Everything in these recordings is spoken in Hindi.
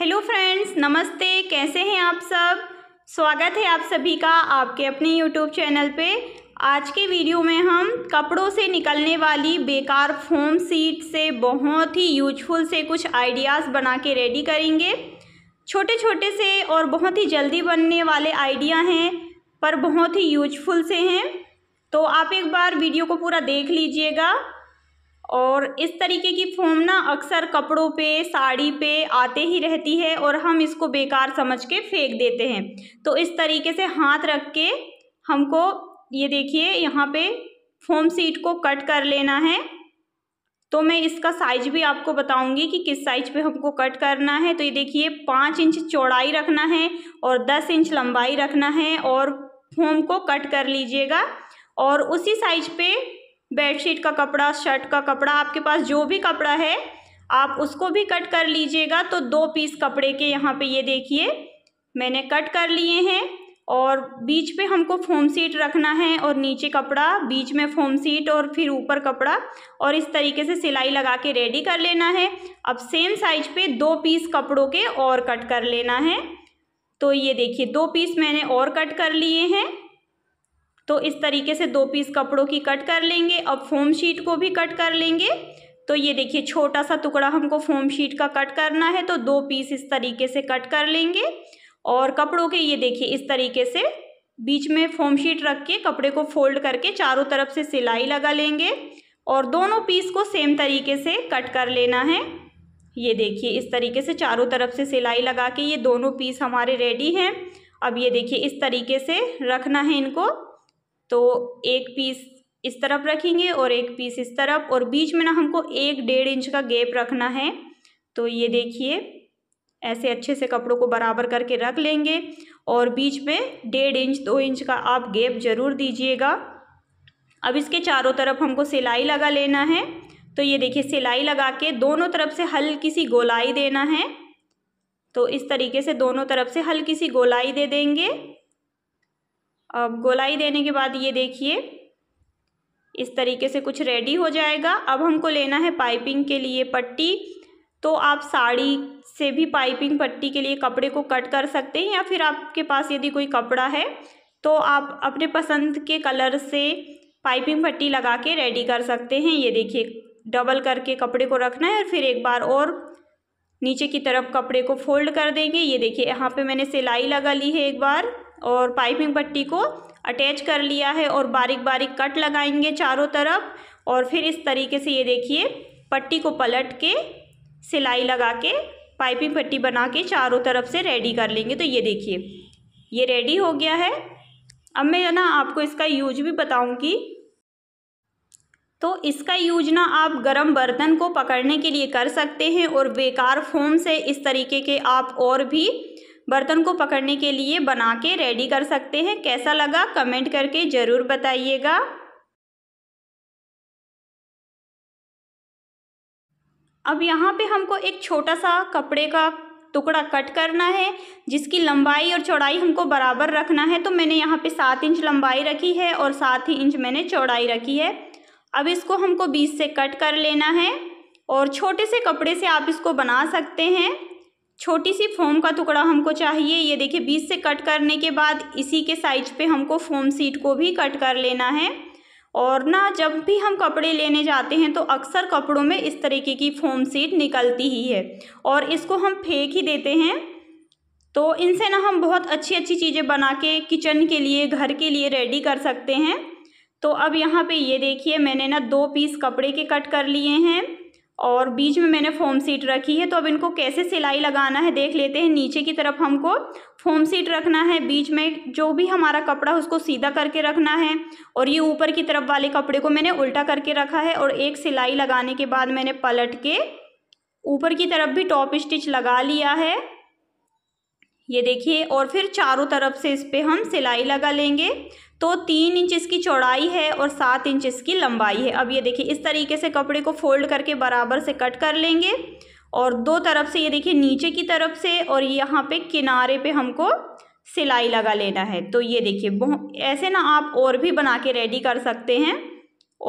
हेलो फ्रेंड्स नमस्ते कैसे हैं आप सब स्वागत है आप सभी का आपके अपने यूट्यूब चैनल पे आज के वीडियो में हम कपड़ों से निकलने वाली बेकार फोम सीट से बहुत ही यूजफुल से कुछ आइडियाज़ बना के रेडी करेंगे छोटे छोटे से और बहुत ही जल्दी बनने वाले आइडिया हैं पर बहुत ही यूजफुल से हैं तो आप एक बार वीडियो को पूरा देख लीजिएगा और इस तरीके की फोम ना अक्सर कपड़ों पे साड़ी पे आते ही रहती है और हम इसको बेकार समझ के फेंक देते हैं तो इस तरीके से हाथ रख के हमको ये देखिए यहाँ पे फोम सीट को कट कर लेना है तो मैं इसका साइज भी आपको बताऊंगी कि किस साइज पे हमको कट करना है तो ये देखिए पाँच इंच चौड़ाई रखना है और दस इंच लंबाई रखना है और फोम को कट कर लीजिएगा और उसी साइज पे बेडशीट का कपड़ा शर्ट का कपड़ा आपके पास जो भी कपड़ा है आप उसको भी कट कर लीजिएगा तो दो पीस कपड़े के यहाँ पे ये देखिए मैंने कट कर लिए हैं और बीच पे हमको फोम सीट रखना है और नीचे कपड़ा बीच में फोम सीट और फिर ऊपर कपड़ा और इस तरीके से सिलाई लगा के रेडी कर लेना है अब सेम साइज पे दो पीस कपड़ों के और कट कर लेना है तो ये देखिए दो पीस मैंने और कट कर लिए हैं तो इस तरीके से दो पीस कपड़ों की कट कर लेंगे अब फोम शीट को भी कट कर लेंगे तो ये देखिए छोटा सा टुकड़ा हमको फोम शीट का कट करना है तो दो पीस इस तरीके से कट कर लेंगे और कपड़ों के ये देखिए इस तरीके से बीच में फोम शीट रख के कपड़े को फोल्ड करके चारों तरफ से सिलाई लगा लेंगे और दोनों पीस को सेम तरीके से कट कर लेना है ये देखिए इस तरीके से चारों तरफ से सिलाई लगा के ये दोनों पीस हमारे रेडी हैं अब ये देखिए इस तरीके से रखना है इनको तो एक पीस इस तरफ रखेंगे और एक पीस इस तरफ और बीच में ना हमको एक डेढ़ इंच का गेप रखना है तो ये देखिए ऐसे अच्छे से कपड़ों को बराबर करके रख लेंगे और बीच में डेढ़ इंच दो इंच का आप गेप ज़रूर दीजिएगा अब इसके चारों तरफ हमको सिलाई लगा लेना है तो ये देखिए सिलाई लगा के दोनों तरफ से हल्की सी गोलाई देना है तो इस तरीके से दोनों तरफ से हल्की सी गोलाई दे देंगे अब गोलाई देने के बाद ये देखिए इस तरीके से कुछ रेडी हो जाएगा अब हमको लेना है पाइपिंग के लिए पट्टी तो आप साड़ी से भी पाइपिंग पट्टी के लिए कपड़े को कट कर सकते हैं या फिर आपके पास यदि कोई कपड़ा है तो आप अपने पसंद के कलर से पाइपिंग पट्टी लगा के रेडी कर सकते हैं ये देखिए डबल करके कपड़े को रखना है और फिर एक बार और नीचे की तरफ कपड़े को फोल्ड कर देंगे ये देखिए यहाँ पे मैंने सिलाई लगा ली है एक बार और पाइपिंग पट्टी को अटैच कर लिया है और बारीक बारीक कट लगाएंगे चारों तरफ और फिर इस तरीके से ये देखिए पट्टी को पलट के सिलाई लगा के पाइपिंग पट्टी बना के चारों तरफ से रेडी कर लेंगे तो ये देखिए ये रेडी हो गया है अब मैं ना आपको इसका यूज भी बताऊंगी तो इसका यूज ना आप गर्म बर्तन को पकड़ने के लिए कर सकते हैं और बेकार फोम से इस तरीके के आप और भी बर्तन को पकड़ने के लिए बना के रेडी कर सकते हैं कैसा लगा कमेंट करके ज़रूर बताइएगा अब यहाँ पे हमको एक छोटा सा कपड़े का टुकड़ा कट करना है जिसकी लंबाई और चौड़ाई हमको बराबर रखना है तो मैंने यहाँ पे सात इंच लंबाई रखी है और सात ही इंच मैंने चौड़ाई रखी है अब इसको हमको बीस से कट कर लेना है और छोटे से कपड़े से आप इसको बना सकते हैं छोटी सी फोम का टुकड़ा हमको चाहिए ये देखिए बीच से कट करने के बाद इसी के साइज पे हमको फोम सीट को भी कट कर लेना है और ना जब भी हम कपड़े लेने जाते हैं तो अक्सर कपड़ों में इस तरीके की फोम सीट निकलती ही है और इसको हम फेंक ही देते हैं तो इनसे ना हम बहुत अच्छी अच्छी चीज़ें बना के किचन के लिए घर के लिए रेडी कर सकते हैं तो अब यहाँ पे ये देखिए मैंने ना दो पीस कपड़े के कट कर लिए हैं और बीच में मैंने फोम सीट रखी है तो अब इनको कैसे सिलाई लगाना है देख लेते हैं नीचे की तरफ हमको फोम सीट रखना है बीच में जो भी हमारा कपड़ा है उसको सीधा करके रखना है और ये ऊपर की तरफ वाले कपड़े को मैंने उल्टा करके रखा है और एक सिलाई लगाने के बाद मैंने पलट के ऊपर की तरफ भी टॉप स्टिच लगा लिया है ये देखिए और फिर चारों तरफ से इस पर हम सिलाई लगा लेंगे तो तीन इंच इसकी चौड़ाई है और सात इंच इसकी लंबाई है अब ये देखिए इस तरीके से कपड़े को फोल्ड करके बराबर से कट कर लेंगे और दो तरफ से ये देखिए नीचे की तरफ से और यहाँ पे किनारे पे हमको सिलाई लगा लेना है तो ये देखिए ऐसे ना आप और भी बना के रेडी कर सकते हैं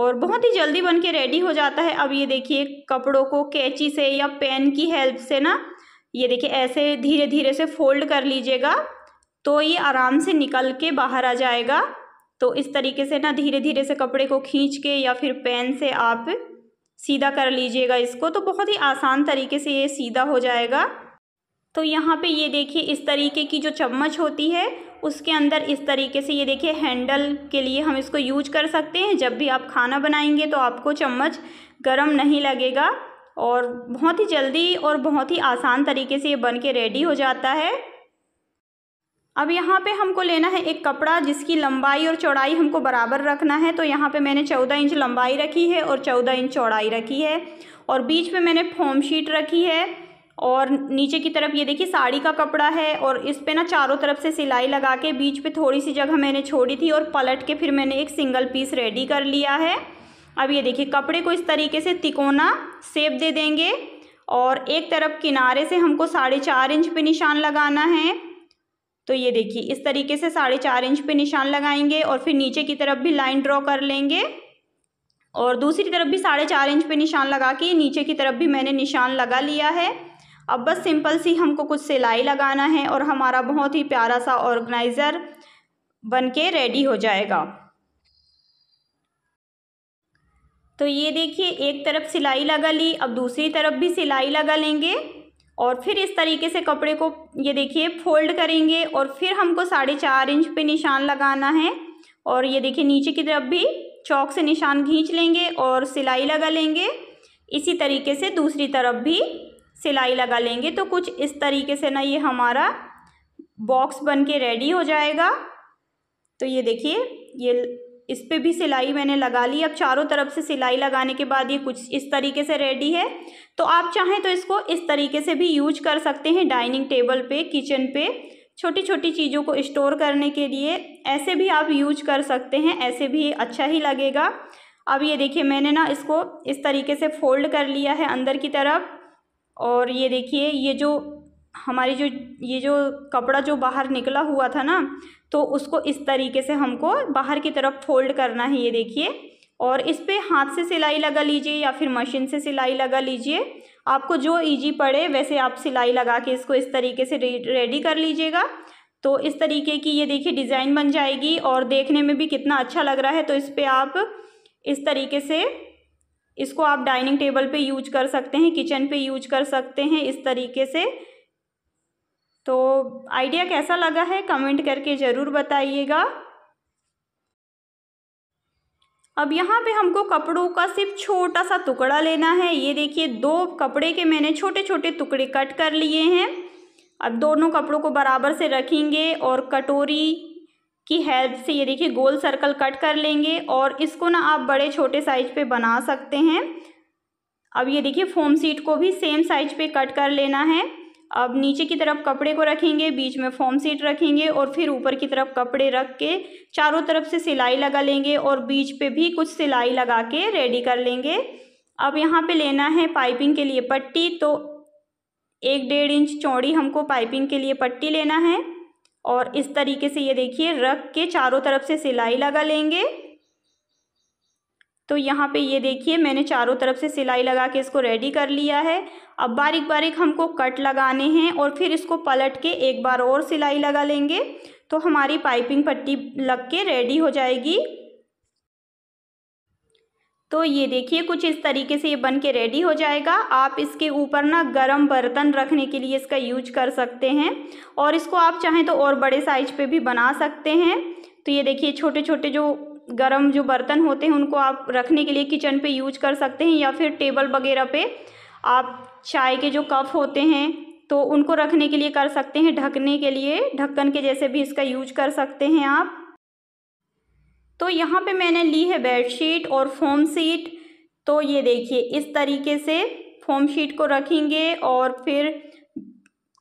और बहुत ही जल्दी बन के रेडी हो जाता है अब ये देखिए कपड़ों को कैंची से या पेन की हेल्प से ना ये देखिए ऐसे धीरे धीरे से फोल्ड कर लीजिएगा तो ये आराम से निकल के बाहर आ जाएगा तो इस तरीके से ना धीरे धीरे से कपड़े को खींच के या फिर पेन से आप सीधा कर लीजिएगा इसको तो बहुत ही आसान तरीके से ये सीधा हो जाएगा तो यहाँ पे ये देखिए इस तरीके की जो चम्मच होती है उसके अंदर इस तरीके से ये देखिए हैंडल के लिए हम इसको यूज कर सकते हैं जब भी आप खाना बनाएंगे तो आपको चम्मच गर्म नहीं लगेगा और बहुत ही जल्दी और बहुत ही आसान तरीके से ये बन के रेडी हो जाता है अब यहाँ पे हमको लेना है एक कपड़ा जिसकी लंबाई और चौड़ाई हमको बराबर रखना है तो यहाँ पे मैंने चौदह इंच लंबाई रखी है और चौदह इंच चौड़ाई रखी है और बीच में मैंने फोम शीट रखी है और नीचे की तरफ ये देखिए साड़ी का कपड़ा है और इस पे ना चारों तरफ से सिलाई लगा के बीच पे थोड़ी सी जगह मैंने छोड़ी थी और पलट के फिर मैंने एक सिंगल पीस रेडी कर लिया है अब ये देखिए कपड़े को इस तरीके से तिकोना सेप दे देंगे और एक तरफ किनारे से हमको साढ़े चार इंच पे निशान लगाना है तो ये देखिए इस तरीके से साढ़े चार इंच पे निशान लगाएंगे और फिर नीचे की तरफ भी लाइन ड्रॉ कर लेंगे और दूसरी तरफ भी साढ़े चार इंच पे निशान लगा के नीचे की तरफ भी मैंने निशान लगा लिया है अब बस सिंपल सी हमको कुछ सिलाई लगाना है और हमारा बहुत ही प्यारा सा ऑर्गेनाइज़र बन के रेडी हो जाएगा तो ये देखिए एक तरफ सिलाई लगा ली अब दूसरी तरफ भी सिलाई लगा लेंगे और फिर इस तरीके से कपड़े को ये देखिए फोल्ड करेंगे और फिर हमको साढ़े चार इंच पे निशान लगाना है और ये देखिए नीचे की तरफ भी चौक से निशान खींच लेंगे और सिलाई लगा लेंगे इसी तरीके से दूसरी तरफ भी सिलाई लगा लेंगे तो कुछ इस तरीके से ना ये हमारा बॉक्स बन के रेडी हो जाएगा तो ये देखिए ये इस पर भी सिलाई मैंने लगा ली अब चारों तरफ से सिलाई लगाने के बाद ये कुछ इस तरीके से रेडी है तो आप चाहें तो इसको इस तरीके से भी यूज कर सकते हैं डाइनिंग टेबल पे किचन पे छोटी छोटी चीज़ों को स्टोर करने के लिए ऐसे भी आप यूज कर सकते हैं ऐसे भी अच्छा ही लगेगा अब ये देखिए मैंने ना इसको इस तरीके से फोल्ड कर लिया है अंदर की तरफ और ये देखिए ये जो हमारी जो ये जो कपड़ा जो बाहर निकला हुआ था ना तो उसको इस तरीके से हमको बाहर की तरफ फोल्ड करना है ये देखिए और इस पर हाथ से सिलाई लगा लीजिए या फिर मशीन से सिलाई लगा लीजिए आपको जो इजी पड़े वैसे आप सिलाई लगा के इसको इस तरीके से रे, रेडी कर लीजिएगा तो इस तरीके की ये देखिए डिज़ाइन बन जाएगी और देखने में भी कितना अच्छा लग रहा है तो इस पर आप इस तरीके से इसको आप डाइनिंग टेबल पे यूज कर सकते हैं किचन पे यूज कर सकते हैं इस तरीके से तो आइडिया कैसा लगा है कमेंट करके ज़रूर बताइएगा अब यहाँ पे हमको कपड़ों का सिर्फ छोटा सा टुकड़ा लेना है ये देखिए दो कपड़े के मैंने छोटे छोटे टुकड़े कट कर लिए हैं अब दोनों कपड़ों को बराबर से रखेंगे और कटोरी की हेल्प से ये देखिए गोल सर्कल कट कर लेंगे और इसको ना आप बड़े छोटे साइज पे बना सकते हैं अब ये देखिए फोम सीट को भी सेम साइज पे कट कर लेना है अब नीचे की तरफ कपड़े को रखेंगे बीच में फॉर्म सीट रखेंगे और फिर ऊपर की तरफ कपड़े रख के चारों तरफ से सिलाई लगा लेंगे और बीच पे भी कुछ सिलाई लगा के रेडी कर लेंगे अब यहाँ पे लेना है पाइपिंग के लिए पट्टी तो एक डेढ़ इंच चौड़ी हमको पाइपिंग के लिए पट्टी लेना है और इस तरीके से ये देखिए रख के चारों तरफ से सिलाई लगा लेंगे तो यहाँ पे ये देखिए मैंने चारों तरफ से सिलाई लगा के इसको रेडी कर लिया है अब बारीक बारीक हमको कट लगाने हैं और फिर इसको पलट के एक बार और सिलाई लगा लेंगे तो हमारी पाइपिंग पट्टी लग के रेडी हो जाएगी तो ये देखिए कुछ इस तरीके से ये बन के रेडी हो जाएगा आप इसके ऊपर ना गरम बर्तन रखने के लिए इसका यूज कर सकते हैं और इसको आप चाहें तो और बड़े साइज पे भी बना सकते हैं तो ये देखिए छोटे छोटे जो गर्म जो बर्तन होते हैं उनको आप रखने के लिए किचन पे यूज कर सकते हैं या फिर टेबल वगैरह पे आप चाय के जो कप होते हैं तो उनको रखने के लिए कर सकते हैं ढकने के लिए ढक्कन के जैसे भी इसका यूज कर सकते हैं आप तो यहाँ पे मैंने ली है बेडशीट और फोम सीट तो ये देखिए इस तरीके से फोम शीट को रखेंगे और फिर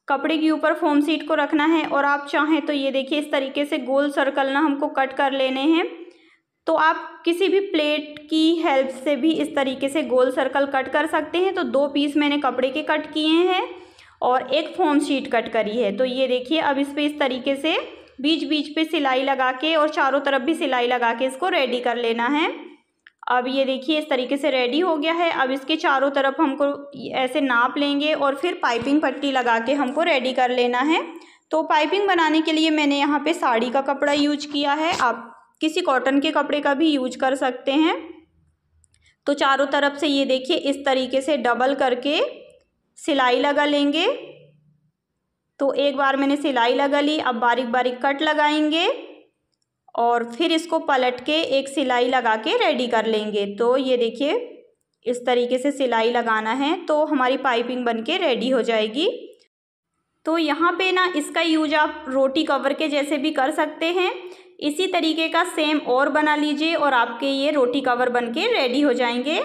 कपड़े के ऊपर फोम सीट को रखना है और आप चाहें तो ये देखिए इस तरीके से गोल सर्कल ना हमको कट कर लेने हैं तो आप किसी भी प्लेट की हेल्प से भी इस तरीके से गोल सर्कल कट कर सकते हैं तो दो पीस मैंने कपड़े के कट किए हैं और एक फोम शीट कट करी है तो ये देखिए अब इस पर इस तरीके से बीच बीच पे सिलाई लगा के और चारों तरफ भी सिलाई लगा के इसको रेडी कर लेना है अब ये देखिए इस तरीके से रेडी हो गया है अब इसके चारों तरफ हमको ऐसे नाप लेंगे और फिर पाइपिंग पट्टी लगा के हमको रेडी कर लेना है तो पाइपिंग बनाने के लिए मैंने यहाँ पे साड़ी का कपड़ा यूज किया है आप किसी कॉटन के कपड़े का भी यूज कर सकते हैं तो चारों तरफ से ये देखिए इस तरीके से डबल करके सिलाई लगा लेंगे तो एक बार मैंने सिलाई लगा ली अब बारीक बारीक कट लगाएंगे और फिर इसको पलट के एक सिलाई लगा के रेडी कर लेंगे तो ये देखिए इस तरीके से सिलाई लगाना है तो हमारी पाइपिंग बन के रेडी हो जाएगी तो यहाँ पे ना इसका यूज आप रोटी कवर के जैसे भी कर सकते हैं इसी तरीके का सेम और बना लीजिए और आपके ये रोटी कवर बन के रेडी हो जाएंगे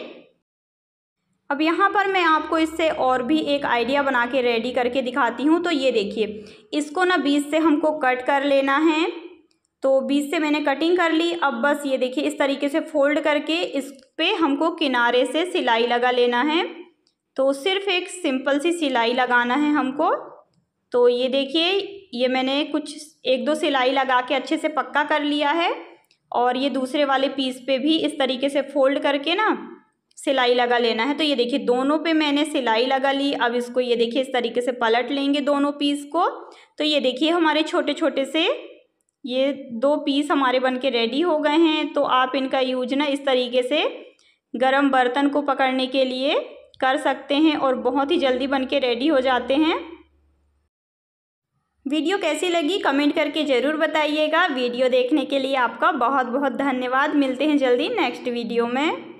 अब यहाँ पर मैं आपको इससे और भी एक आइडिया बना के रेडी करके दिखाती हूँ तो ये देखिए इसको ना बीच से हमको कट कर लेना है तो बीच से मैंने कटिंग कर ली अब बस ये देखिए इस तरीके से फोल्ड करके इस पर हमको किनारे से सिलाई लगा लेना है तो सिर्फ एक सिंपल सी सिलाई लगाना है हमको तो ये देखिए ये मैंने कुछ एक दो सिलाई लगा के अच्छे से पक्का कर लिया है और ये दूसरे वाले पीस पे भी इस तरीके से फोल्ड करके ना सिलाई लगा लेना है तो ये देखिए दोनों पे मैंने सिलाई लगा ली अब इसको ये देखिए इस तरीके से पलट लेंगे दोनों पीस को तो ये देखिए हमारे छोटे छोटे से ये दो पीस हमारे बन के रेडी हो गए हैं तो आप इनका यूज ना इस तरीके से गर्म बर्तन को पकड़ने के लिए कर सकते हैं और बहुत ही जल्दी बन के रेडी हो जाते हैं वीडियो कैसी लगी कमेंट करके ज़रूर बताइएगा वीडियो देखने के लिए आपका बहुत बहुत धन्यवाद मिलते हैं जल्दी नेक्स्ट वीडियो में